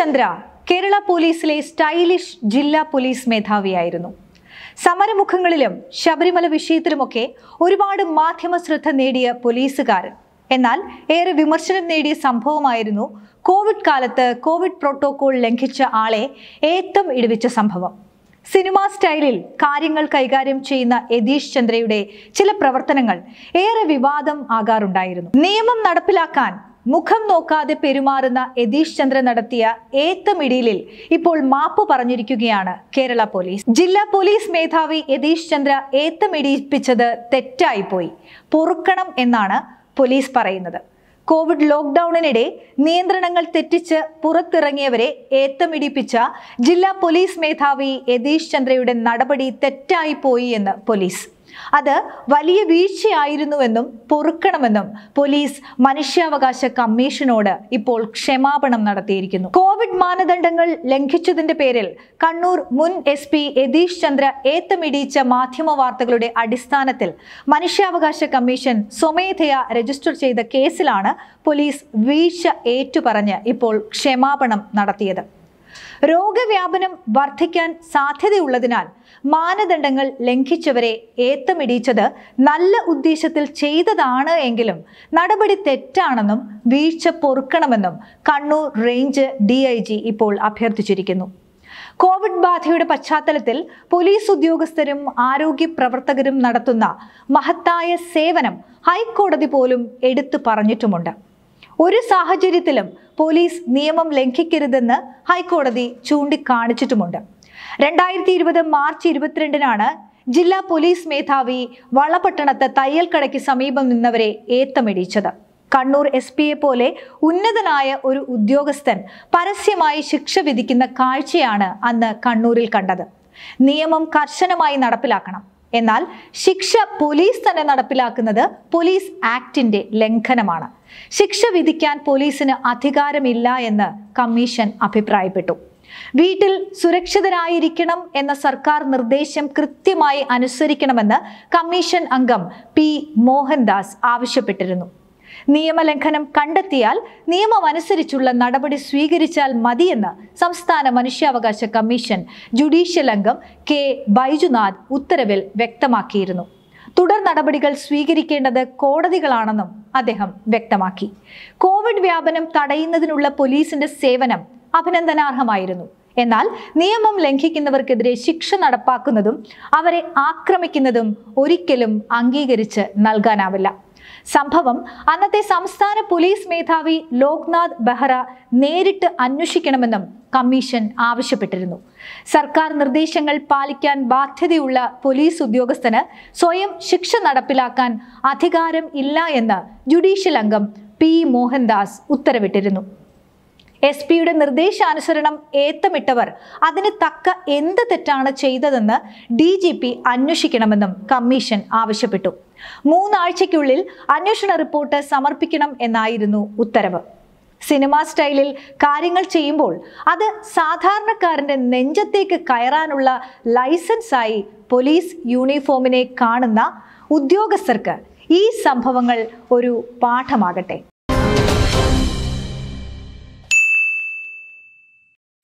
ചന്ദ്ര കേരള പോലീസിലെ സ്റ്റൈലിഷ് ജില്ലാ പോലീസ് മേധാവിയായിരുന്നു സമരമുഖങ്ങളിലും ശബരിമല വിഷയത്തിലുമൊക്കെ ഒരുപാട് മാധ്യമ ശ്രദ്ധ നേടിയ പോലീസുകാരൻ എന്നാൽ ഏറെ വിമർശനം നേടിയ സംഭവമായിരുന്നു കോവിഡ് കാലത്ത് കോവിഡ് പ്രോട്ടോകോൾ ലംഘിച്ച ആളെ ഏത്തം ഇടിവിച്ച സംഭവം സിനിമാ സ്റ്റൈലിൽ കാര്യങ്ങൾ കൈകാര്യം ചെയ്യുന്ന യതീഷ് ചന്ദ്രയുടെ ചില പ്രവർത്തനങ്ങൾ ഏറെ വിവാദം ആകാറുണ്ടായിരുന്നു നിയമം നടപ്പിലാക്കാൻ മുഖം നോക്കാതെ പെരുമാറുന്ന യതീഷ് ചന്ദ്ര നടത്തിയ ഏത്തമിടിയിലിൽ ഇപ്പോൾ മാപ്പ് പറഞ്ഞിരിക്കുകയാണ് കേരള പോലീസ് ജില്ലാ പോലീസ് മേധാവി യതീഷ് ചന്ദ്ര ഏത്തമിടിപ്പിച്ചത് തെറ്റായിപ്പോയി പൊറുക്കണം എന്നാണ് പോലീസ് പറയുന്നത് കോവിഡ് ലോക്ക്ഡൌണിനിടെ നിയന്ത്രണങ്ങൾ തെറ്റിച്ച് പുറത്തിറങ്ങിയവരെ ഏത്തമിടിപ്പിച്ച ജില്ലാ പോലീസ് മേധാവി യതീഷ് ചന്ദ്രയുടെ നടപടി തെറ്റായി പോയി എന്ന് പോലീസ് അത് വലിയ വീഴ്ചയായിരുന്നുവെന്നും പൊറുക്കണമെന്നും പോലീസ് മനുഷ്യാവകാശ കമ്മീഷനോട് ഇപ്പോൾ ക്ഷമാപണം നടത്തിയിരിക്കുന്നു കോവിഡ് മാനദണ്ഡങ്ങൾ ലംഘിച്ചതിന്റെ പേരിൽ കണ്ണൂർ മുൻ എസ് പി യതീഷ് ചന്ദ്ര ഏത്തമിടിയിച്ച മാധ്യമ വാർത്തകളുടെ അടിസ്ഥാനത്തിൽ മനുഷ്യാവകാശ കമ്മീഷൻ സ്വമേധയാ രജിസ്റ്റർ ചെയ്ത കേസിലാണ് പോലീസ് വീഴ്ച ഏറ്റുപറഞ്ഞ് ഇപ്പോൾ ക്ഷമാപണം നടത്തിയത് രോഗവ്യാപനം വർദ്ധിക്കാൻ സാധ്യതയുള്ളതിനാൽ മാനദണ്ഡങ്ങൾ ലംഘിച്ചവരെ ഏത്തമിടിച്ചത് നല്ല ഉദ്ദേശത്തിൽ ചെയ്തതാണ് എങ്കിലും നടപടി തെറ്റാണെന്നും വീഴ്ച പൊറുക്കണമെന്നും കണ്ണൂർ റേഞ്ച് ഡി ഇപ്പോൾ അഭ്യർത്ഥിച്ചിരിക്കുന്നു കോവിഡ് ബാധയുടെ പശ്ചാത്തലത്തിൽ പോലീസ് ഉദ്യോഗസ്ഥരും ആരോഗ്യ പ്രവർത്തകരും നടത്തുന്ന മഹത്തായ സേവനം ഹൈക്കോടതി പോലും എടുത്തു പറഞ്ഞിട്ടുമുണ്ട് ഒരു സാഹചര്യത്തിലും പോലീസ് നിയമം ലംഘിക്കരുതെന്ന് ഹൈക്കോടതി ചൂണ്ടിക്കാണിച്ചിട്ടുമുണ്ട് രണ്ടായിരത്തി ഇരുപത് മാർച്ച് ഇരുപത്തിരണ്ടിനാണ് ജില്ലാ പോലീസ് മേധാവി വളപട്ടണത്ത് തയ്യൽക്കടയ്ക്ക് സമീപം നിന്നവരെ ഏത്തമിടിച്ചത് കണ്ണൂർ എസ് പിയെ പോലെ ഉന്നതനായ ഒരു ഉദ്യോഗസ്ഥൻ പരസ്യമായി ശിക്ഷ വിധിക്കുന്ന കാഴ്ചയാണ് അന്ന് കണ്ണൂരിൽ കണ്ടത് നിയമം കർശനമായി നടപ്പിലാക്കണം എന്നാൽ ശിക്ഷ പോലീസ് തന്നെ നടപ്പിലാക്കുന്നത് പോലീസ് ആക്ടിന്റെ ലംഘനമാണ് ശിക്ഷ വിധിക്കാൻ പോലീസിന് അധികാരമില്ല എന്ന് കമ്മീഷൻ അഭിപ്രായപ്പെട്ടു വീട്ടിൽ സുരക്ഷിതരായിരിക്കണം എന്ന സർക്കാർ നിർദ്ദേശം കൃത്യമായി അനുസരിക്കണമെന്ന് കമ്മീഷൻ അംഗം പി മോഹൻദാസ് ആവശ്യപ്പെട്ടിരുന്നു നിയമലംഘനം കണ്ടെത്തിയാൽ നിയമമനുസരിച്ചുള്ള നടപടി സ്വീകരിച്ചാൽ മതിയെന്ന് സംസ്ഥാന മനുഷ്യാവകാശ കമ്മീഷൻ ജുഡീഷ്യൽ അംഗം കെ ബൈജുനാഥ് ഉത്തരവിൽ വ്യക്തമാക്കിയിരുന്നു തുടർ നടപടികൾ സ്വീകരിക്കേണ്ടത് കോടതികളാണെന്നും അദ്ദേഹം വ്യക്തമാക്കി കോവിഡ് വ്യാപനം തടയുന്നതിനുള്ള പോലീസിന്റെ സേവനം അഭിനന്ദനാർഹമായിരുന്നു എന്നാൽ നിയമം ലംഘിക്കുന്നവർക്കെതിരെ ശിക്ഷ നടപ്പാക്കുന്നതും അവരെ ആക്രമിക്കുന്നതും ഒരിക്കലും അംഗീകരിച്ച് നൽകാനാവില്ല സംഭവം അന്നത്തെ സംസ്ഥാന പോലീസ് മേധാവി ലോക്നാഥ് ബെഹ്റ നേരിട്ട് അന്വേഷിക്കണമെന്നും കമ്മീഷൻ ആവശ്യപ്പെട്ടിരുന്നു സർക്കാർ നിർദ്ദേശങ്ങൾ പാലിക്കാൻ ബാധ്യതയുള്ള പോലീസ് ഉദ്യോഗസ്ഥന് സ്വയം ശിക്ഷ നടപ്പിലാക്കാൻ അധികാരം ഇല്ല എന്ന് ജുഡീഷ്യൽ അംഗം പി മോഹൻദാസ് ഉത്തരവിട്ടിരുന്നു എസ് പിയുടെ നിർദ്ദേശാനുസരണം ഏത്തമിട്ടവർ അതിന് തക്ക എന്ത് തെറ്റാണ് ചെയ്തതെന്ന് ഡി ജി പി അന്വേഷിക്കണമെന്നും കമ്മീഷൻ ആവശ്യപ്പെട്ടു മൂന്നാഴ്ചയ്ക്കുള്ളിൽ അന്വേഷണ റിപ്പോർട്ട് സമർപ്പിക്കണം എന്നായിരുന്നു ഉത്തരവ് സിനിമ സ്റ്റൈലിൽ കാര്യങ്ങൾ ചെയ്യുമ്പോൾ അത് സാധാരണക്കാരൻ്റെ നെഞ്ചത്തേക്ക് കയറാനുള്ള ലൈസൻസായി പോലീസ് യൂണിഫോമിനെ കാണുന്ന ഉദ്യോഗസ്ഥർക്ക് ഈ സംഭവങ്ങൾ ഒരു പാഠമാകട്ടെ